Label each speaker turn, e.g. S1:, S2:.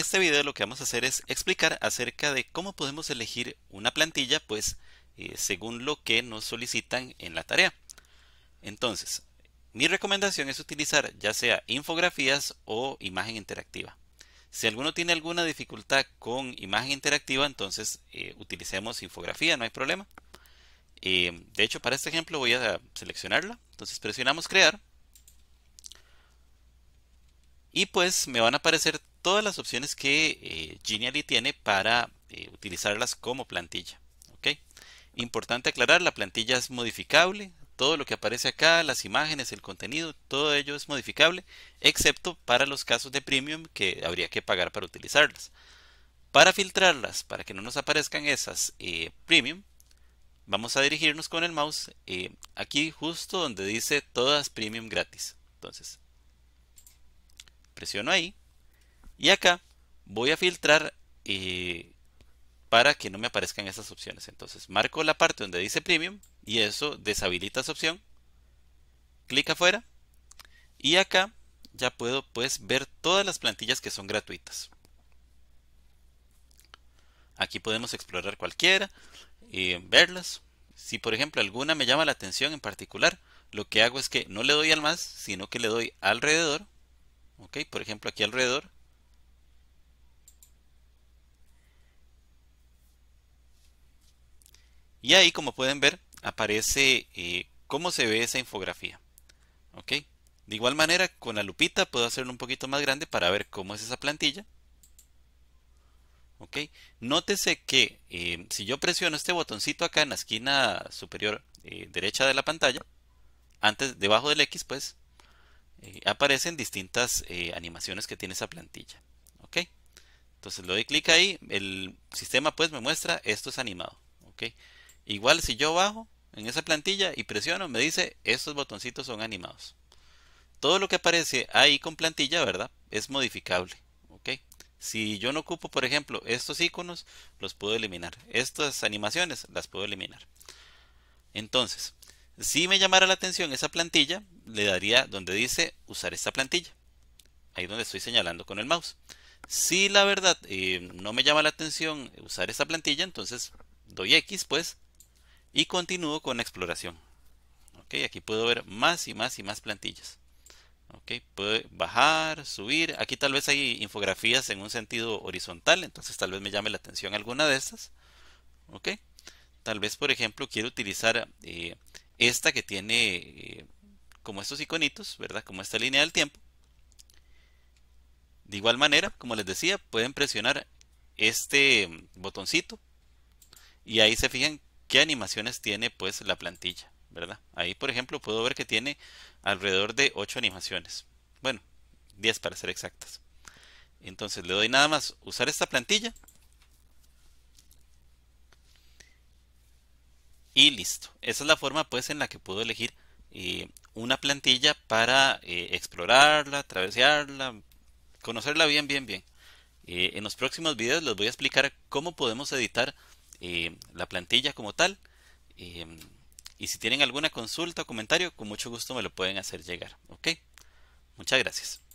S1: este video lo que vamos a hacer es explicar acerca de cómo podemos elegir una plantilla, pues eh, según lo que nos solicitan en la tarea. Entonces, mi recomendación es utilizar ya sea infografías o imagen interactiva. Si alguno tiene alguna dificultad con imagen interactiva, entonces eh, utilicemos infografía, no hay problema. Eh, de hecho, para este ejemplo voy a seleccionarla. Entonces presionamos crear. Y pues me van a aparecer todas las opciones que eh, Genially tiene para eh, utilizarlas como plantilla. Importante aclarar, la plantilla es modificable, todo lo que aparece acá, las imágenes, el contenido, todo ello es modificable, excepto para los casos de premium que habría que pagar para utilizarlas. Para filtrarlas, para que no nos aparezcan esas eh, premium, vamos a dirigirnos con el mouse aquí justo donde dice todas premium gratis. Entonces, presiono ahí y acá voy a filtrar eh, para que no me aparezcan esas opciones. Entonces marco la parte donde dice Premium y eso deshabilita esa opción. Clic afuera y acá ya puedo pues ver todas las plantillas que son gratuitas. Aquí podemos explorar cualquiera, y eh, verlas. Si por ejemplo alguna me llama la atención en particular, lo que hago es que no le doy al más, sino que le doy alrededor. Ok, por ejemplo aquí alrededor Y ahí, como pueden ver, aparece eh, cómo se ve esa infografía. ¿Ok? De igual manera, con la lupita puedo hacerlo un poquito más grande para ver cómo es esa plantilla. ¿Ok? Nótese que em, si yo presiono este botoncito acá en la esquina superior eh, derecha de la pantalla, antes, debajo del X, pues, eh, aparecen distintas animaciones que tiene esa plantilla. ¿Ok? Entonces le doy clic ahí, el sistema pues me muestra esto es animado. ¿Ok? Igual si yo bajo en esa plantilla y presiono, me dice estos botoncitos son animados. Todo lo que aparece ahí con plantilla, ¿verdad? Es modificable. Si yo no ocupo, por ejemplo, estos iconos, los puedo eliminar. Estas animaciones las puedo eliminar. Entonces, si me llamara la atención esa plantilla, le daría donde dice usar esta plantilla. Ahí donde estoy señalando con el mouse. Si la verdad eh, no me llama la atención usar esta plantilla, entonces doy X, pues y continúo con la exploración. aquí puedo ver más y más y más plantillas. puedo bajar, subir. Aquí tal vez hay infografías en un sentido horizontal, entonces tal vez me llame la atención alguna de estas. Tal vez, por ejemplo, quiero utilizar eh, esta que tiene eh, como estos iconitos, ¿verdad? Como esta línea del tiempo. De igual manera, como les decía, pueden presionar este botoncito y ahí se fijan qué animaciones tiene pues la plantilla, ¿verdad? Ahí por ejemplo puedo ver que tiene alrededor de 8 animaciones. Bueno, 10 para ser exactas. Entonces le doy nada más usar esta plantilla. Y listo. Esa es la forma pues en la que puedo elegir eh, una plantilla para eh, explorarla, travesearla, conocerla bien, bien, bien. Eh, en los próximos videos les voy a explicar cómo podemos editar eh, la plantilla como tal. Eh, y si tienen alguna consulta o comentario, con mucho gusto me lo pueden hacer llegar. ¿Ok? Muchas gracias.